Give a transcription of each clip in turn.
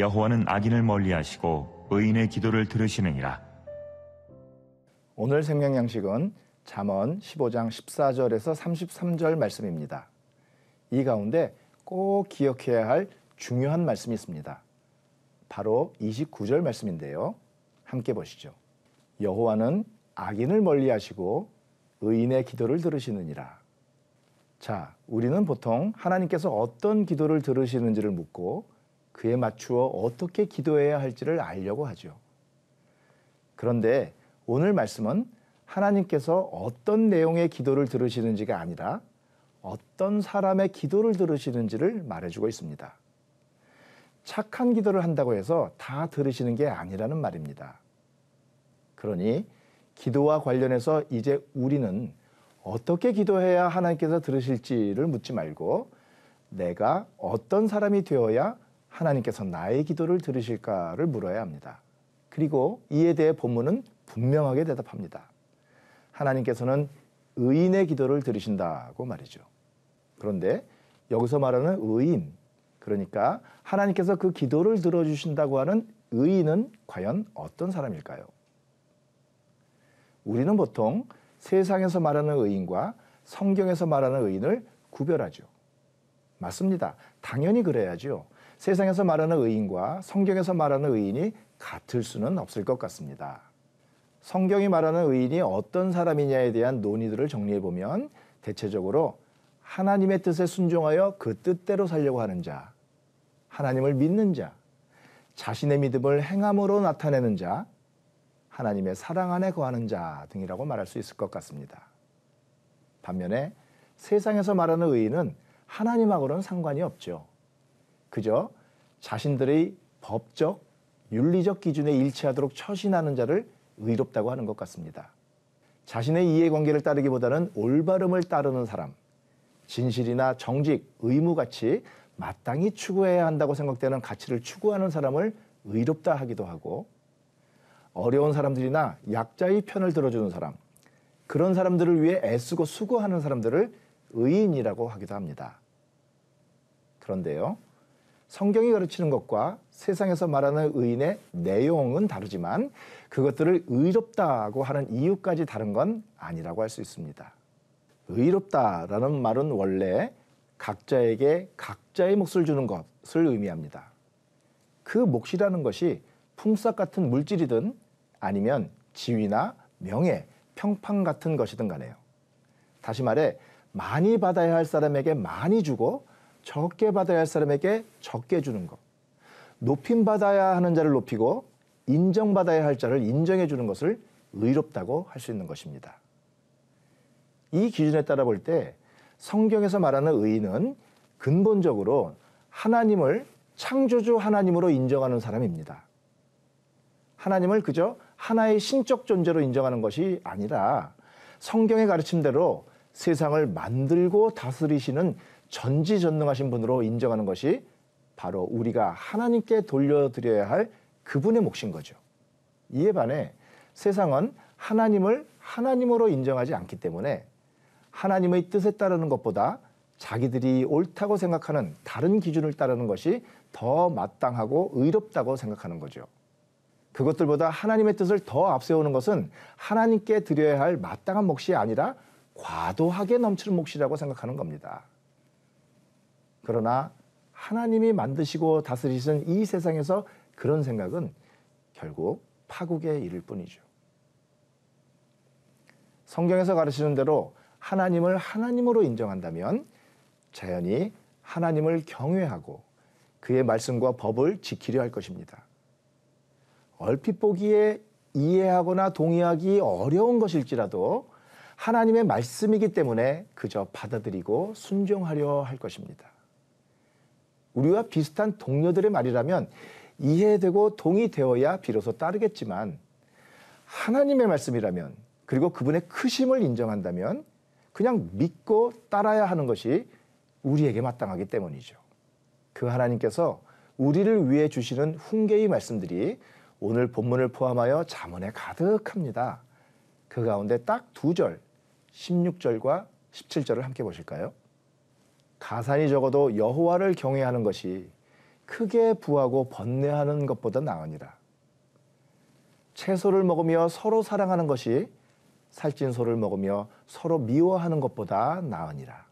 여호와는 악인을 멀리하시고 의인의 기도를 들으시느니라. 오늘 생명 양식은 잠언 15장 14절에서 33절 말씀입니다. 이 가운데 꼭 기억해야 할 중요한 말씀이 있습니다. 바로 29절 말씀인데요. 함께 보시죠. 여호와는 악인을 멀리하시고 의인의 기도를 들으시느니라. 자, 우리는 보통 하나님께서 어떤 기도를 들으시는지를 묻고 그에 맞추어 어떻게 기도해야 할지를 알려고 하죠. 그런데 오늘 말씀은 하나님께서 어떤 내용의 기도를 들으시는지가 아니라 어떤 사람의 기도를 들으시는지를 말해주고 있습니다. 착한 기도를 한다고 해서 다 들으시는 게 아니라는 말입니다. 그러니 기도와 관련해서 이제 우리는 어떻게 기도해야 하나님께서 들으실지를 묻지 말고 내가 어떤 사람이 되어야 하나님께서 나의 기도를 들으실까를 물어야 합니다. 그리고 이에 대해 본문은 분명하게 대답합니다. 하나님께서는 의인의 기도를 들으신다고 말이죠. 그런데 여기서 말하는 의인, 그러니까 하나님께서 그 기도를 들어주신다고 하는 의인은 과연 어떤 사람일까요? 우리는 보통 세상에서 말하는 의인과 성경에서 말하는 의인을 구별하죠. 맞습니다. 당연히 그래야죠. 세상에서 말하는 의인과 성경에서 말하는 의인이 같을 수는 없을 것 같습니다. 성경이 말하는 의인이 어떤 사람이냐에 대한 논의들을 정리해 보면 대체적으로 하나님의 뜻에 순종하여 그 뜻대로 살려고 하는 자, 하나님을 믿는 자, 자신의 믿음을 행함으로 나타내는 자, 하나님의 사랑 안에 거하는 자 등이라고 말할 수 있을 것 같습니다. 반면에 세상에서 말하는 의인은 하나님하고는 상관이 없죠. 그저 자신들의 법적, 윤리적 기준에 일치하도록 처신하는 자를 의롭다고 하는 것 같습니다. 자신의 이해관계를 따르기보다는 올바름을 따르는 사람, 진실이나 정직, 의무 같이 마땅히 추구해야 한다고 생각되는 가치를 추구하는 사람을 의롭다 하기도 하고 어려운 사람들이나 약자의 편을 들어주는 사람, 그런 사람들을 위해 애쓰고 수고하는 사람들을 의인이라고 하기도 합니다. 그런데요. 성경이 가르치는 것과 세상에서 말하는 의인의 내용은 다르지만 그것들을 의롭다고 하는 이유까지 다른 건 아니라고 할 수 있습니다. 의롭다라는 말은 원래 각자에게 각자의 몫을 주는 것을 의미합니다. 그 몫이라는 것이 품삯 같은 물질이든 아니면 지위나 명예, 평판 같은 것이든 간에요. 다시 말해 많이 받아야 할 사람에게 많이 주고 적게 받아야 할 사람에게 적게 주는 것. 높임 받아야 하는 자를 높이고 인정받아야 할 자를 인정해 주는 것을 의롭다고 할 수 있는 것입니다. 이 기준에 따라 볼 때 성경에서 말하는 의인은 근본적으로 하나님을 창조주 하나님으로 인정하는 사람입니다. 하나님을 그저 하나의 신적 존재로 인정하는 것이 아니라 성경의 가르침대로 세상을 만들고 다스리시는 전지전능하신 분으로 인정하는 것이 바로 우리가 하나님께 돌려드려야 할 그분의 몫인 거죠. 이에 반해 세상은 하나님을 하나님으로 인정하지 않기 때문에 하나님의 뜻에 따르는 것보다 자기들이 옳다고 생각하는 다른 기준을 따르는 것이 더 마땅하고 의롭다고 생각하는 거죠. 그것들보다 하나님의 뜻을 더 앞세우는 것은 하나님께 드려야 할 마땅한 몫이 아니라 과도하게 넘치는 몫이라고 생각하는 겁니다. 그러나 하나님이 만드시고 다스리신 이 세상에서 그런 생각은 결국 파국의 일일 뿐이죠. 성경에서 가르치는 대로 하나님을 하나님으로 인정한다면 자연히 하나님을 경외하고 그의 말씀과 법을 지키려 할 것입니다. 얼핏 보기에 이해하거나 동의하기 어려운 것일지라도 하나님의 말씀이기 때문에 그저 받아들이고 순종하려 할 것입니다. 우리와 비슷한 동료들의 말이라면 이해되고 동의되어야 비로소 따르겠지만 하나님의 말씀이라면 그리고 그분의 크심을 인정한다면 그냥 믿고 따라야 하는 것이 우리에게 마땅하기 때문이죠. 그 하나님께서 우리를 위해 주시는 훈계의 말씀들이 오늘 본문을 포함하여 자문에 가득합니다. 그 가운데 딱 두 절, 16절과 17절을 함께 보실까요? 가산이 적어도 여호와를 경외하는 것이 크게 부하고 번뇌하는 것보다 나으니라. 채소를 먹으며 서로 사랑하는 것이 살찐 소를 먹으며 서로 미워하는 것보다 나으니라.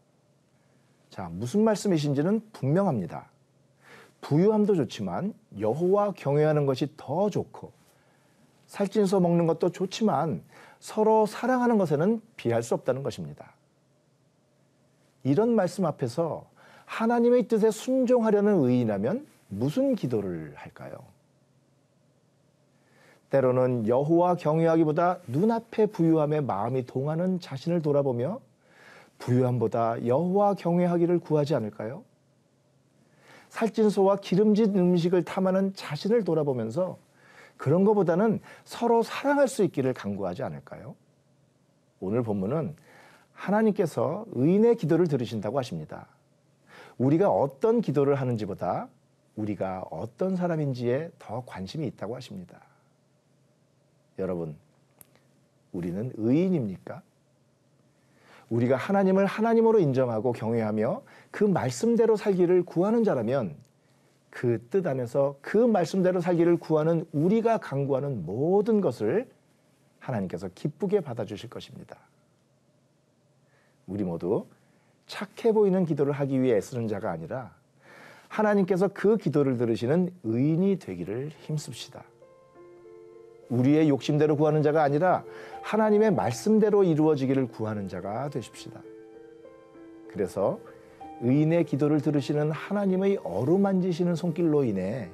자, 무슨 말씀이신지는 분명합니다. 부유함도 좋지만 여호와 경외하는 것이 더 좋고 살찐 소 먹는 것도 좋지만 서로 사랑하는 것에는 비할 수 없다는 것입니다. 이런 말씀 앞에서 하나님의 뜻에 순종하려는 의인이라면 무슨 기도를 할까요? 때로는 여호와 경외하기보다 눈앞의 부유함에 마음이 동하는 자신을 돌아보며 부유함보다 여호와 경외하기를 구하지 않을까요? 살찐 소와 기름진 음식을 탐하는 자신을 돌아보면서 그런 것보다는 서로 사랑할 수 있기를 강구하지 않을까요? 오늘 본문은 하나님께서 의인의 기도를 들으신다고 하십니다. 우리가 어떤 기도를 하는지보다 우리가 어떤 사람인지에 더 관심이 있다고 하십니다. 여러분, 우리는 의인입니까? 우리가 하나님을 하나님으로 인정하고 경외하며 그 말씀대로 살기를 구하는 자라면 그 뜻 안에서 그 말씀대로 살기를 구하는 우리가 강구하는 모든 것을 하나님께서 기쁘게 받아주실 것입니다. 우리 모두 착해 보이는 기도를 하기 위해 애쓰는 자가 아니라 하나님께서 그 기도를 들으시는 의인이 되기를 힘씁시다. 우리의 욕심대로 구하는 자가 아니라 하나님의 말씀대로 이루어지기를 구하는 자가 되십시다. 그래서 의인의 기도를 들으시는 하나님의 어루만지시는 손길로 인해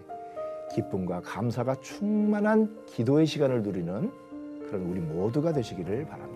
기쁨과 감사가 충만한 기도의 시간을 누리는 그런 우리 모두가 되시기를 바랍니다.